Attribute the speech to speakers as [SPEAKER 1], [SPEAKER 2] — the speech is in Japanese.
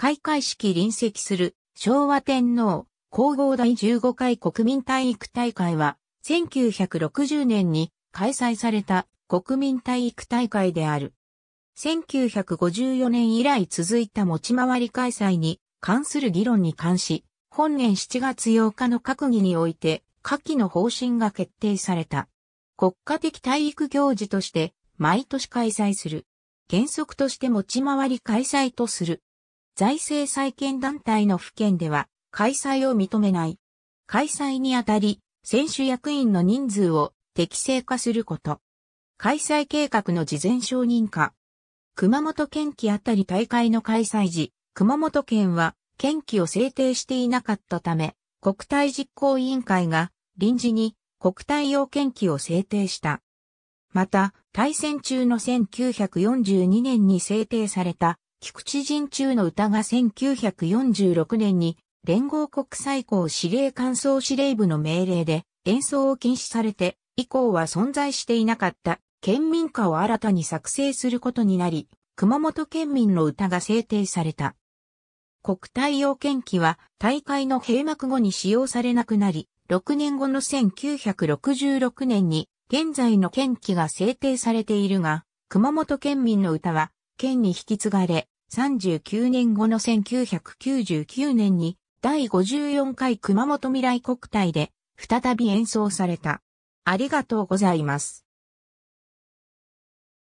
[SPEAKER 1] 開会式隣席する昭和天皇皇后第15回国民体育大会は1960年に開催された国民体育大会である。1954年以来続いた持ち回り開催に関する議論に関し、本年7月8日の閣議において、下記の方針が決定された。国家的体育行事として毎年開催する。原則として持ち回り開催とする。財政再建団体の府県では開催を認めない。開催にあたり、選手役員の人数を適正化すること。開催計画の事前承認化。熊本県旗あたり大会の開催時、熊本県は県旗を制定していなかったため、国体実行委員会が臨時に国体用県旗を制定した。また、対戦中の1942年に制定された菊池陣中の歌が1946年に連合国最高司令官総司令部の命令で演奏を禁止されて以降は存在していなかった県民歌を新たに作成することになり、熊本県民の歌が制定された。国体要件記は大会の閉幕後に使用されなくなり、6年後の1966年に現在の県旗が制定されているが、熊本県民の歌は県に引き継がれ、39年後の1999年に第54回熊本未来国体で再び演奏された。ありがとうございます。